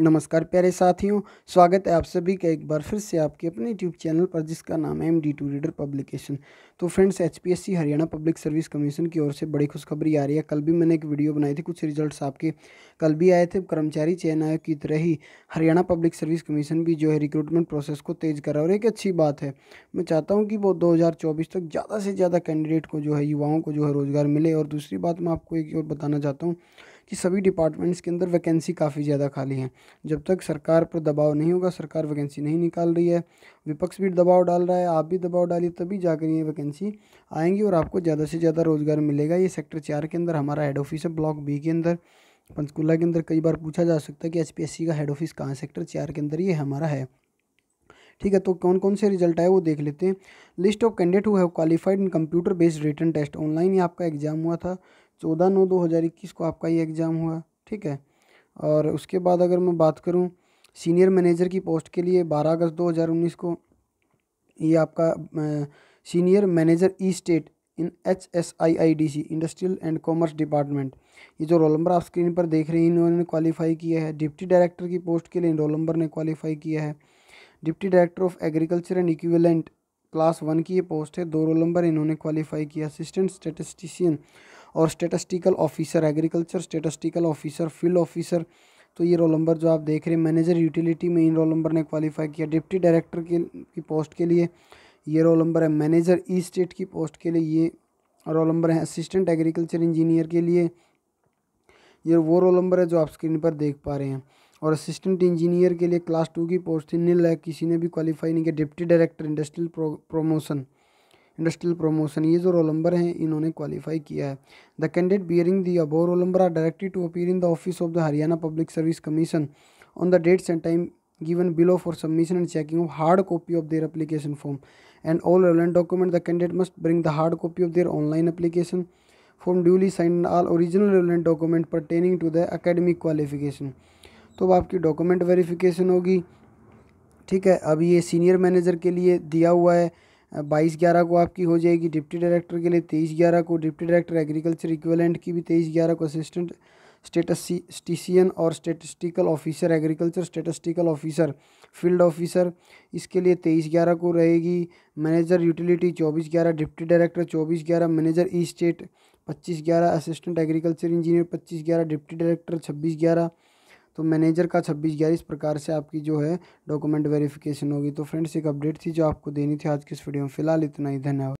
नमस्कार प्यारे साथियों स्वागत है आप सभी का एक बार फिर से आपके अपने यूट्यूब चैनल पर जिसका नाम है M D two reader publication तो friends H P S C Haryana public service commission की ओर से बड़ी खुशखबरी आ रही है कल भी मैंने एक वीडियो बनाई थी कुछ रिजल्ट्स आपके कल भी आए थे कर्मचारी चयन आयोग की तरह ही हरियाणा पब्लिक सर्विस कमीशन भी जो है रिक्रूटमेंट प्रोसेस को तेज़ करा और एक अच्छी बात है मैं चाहता हूँ कि वो दो हज़ार चौबीस तक ज़्यादा से ज़्यादा कैंडिडेट को जो है युवाओं को जो है रोज़गार मिले और दूसरी बात मैं आपको एक और बताना चाहता हूँ कि सभी डिपार्टमेंट्स के अंदर वैकेंसी काफ़ी ज़्यादा खाली हैं जब तक सरकार पर दबाव नहीं होगा सरकार वैकेंसी नहीं निकाल रही है विपक्ष भी दबाव डाल रहा है आप भी दबाव डालिए तभी जाकर ये वैकेंसी आएंगी और आपको ज़्यादा से ज़्यादा रोज़गार मिलेगा ये सेक्टर चार के अंदर हमारा हेड ऑफिस है ब्लॉक बी के अंदर पंचकूला के अंदर कई बार पूछा जा सकता है कि एच का हेड ऑफिस कहाँ सेक्टर चार के अंदर ये हमारा है ठीक है तो कौन कौन से रिजल्ट आए वो देख लेते हैं लिस्ट ऑफ कैंडिडेट हुआ है qualified in computer based written test online ही आपका एग्ज़ाम हुआ था चौदह नौ दो हज़ार इक्कीस को आपका ये एग्ज़ाम हुआ ठीक है और उसके बाद अगर मैं बात करूँ सीनियर मैनेजर की पोस्ट के लिए बारह अगस्त दो हज़ार उन्नीस को ये आपका senior manager estate in H S I I D C industrial and commerce department ये जो रोल नंबर आप स्क्रीन पर देख रहे हैं इन्होंने क्वालिफाई किया है डिप्टी डायरेक्टर की पोस्ट के लिए रोल नंबर ने क्वालिफाई किया है deputy director of agriculture and equivalent class one की ये पोस्ट है दो रोल नंबर इन्होंने क्वालिफाई किया असिस्टेंट स्टेटिस्टिशियन और statistical officer agriculture statistical officer field officer तो ये रोल नंबर जो आप देख रहे हैं मैनेजर यूटिलिटी में इन रोल नंबर ने क्वालिफाई किया डिप्टी डायरेक्टर के की पोस्ट के लिए ये रोल नंबर है मैनेजर ई स्टेट की पोस्ट के लिए ये रोल नंबर है असिस्टेंट एग्रीकल्चर इंजीनियर के लिए ये वो रोल नंबर है जो आप स्क्रीन पर देख पा रहे हैं और असिस्टेंट इंजीनियर के लिए क्लास टू की पोस्ट थी नील है किसी ने भी क्वालिफाई नहीं किया deputy director industrial promotion industrial promotion ये जो रोल नंबर हैं इन्होंने क्वालिफाई किया है the candidate bearing the above roll number are directed to appear in the office of the Haryana public service commission on the dates and time given below for submission and checking of hard copy of their application form and all relevant document the candidate must bring the hard copy of there online application form duly sign all original relevant document pertaining to the academic qualification तो अब आपकी document verification होगी ठीक है अब ये senior manager के लिए दिया हुआ है बाईस ग्यारह को आपकी हो जाएगी डिप्टी डायरेक्टर के लिए तेईस ग्यारह को डिप्टी डायरेक्टर एग्रीकल्चर इक्वलेंट की भी तेईस ग्यारह को असिस्टेंट स्टेटस्टिशियन और statistical officer agriculture statistical officer field officer इसके लिए तेईस ग्यारह को रहेगी मैनेजर यूटिलिटी चौबीस ग्यारह डिप्टी डायरेक्टर चौबीस ग्यारह मैनेजर ई स्टेट पच्चीस ग्यारह असिस्टेंट एग्रीकल्चर इंजीनियर पच्चीस ग्यारह डिप्टी डायरेक्टर छब्बीस ग्यारह तो मैनेजर का छब्बीस ग्यारह इस प्रकार से आपकी जो है डॉक्यूमेंट वेरिफिकेशन होगी तो फ्रेंड्स एक अपडेट थी जो आपको देनी थी आज की इस वीडियो में फिलहाल इतना ही धन्यवाद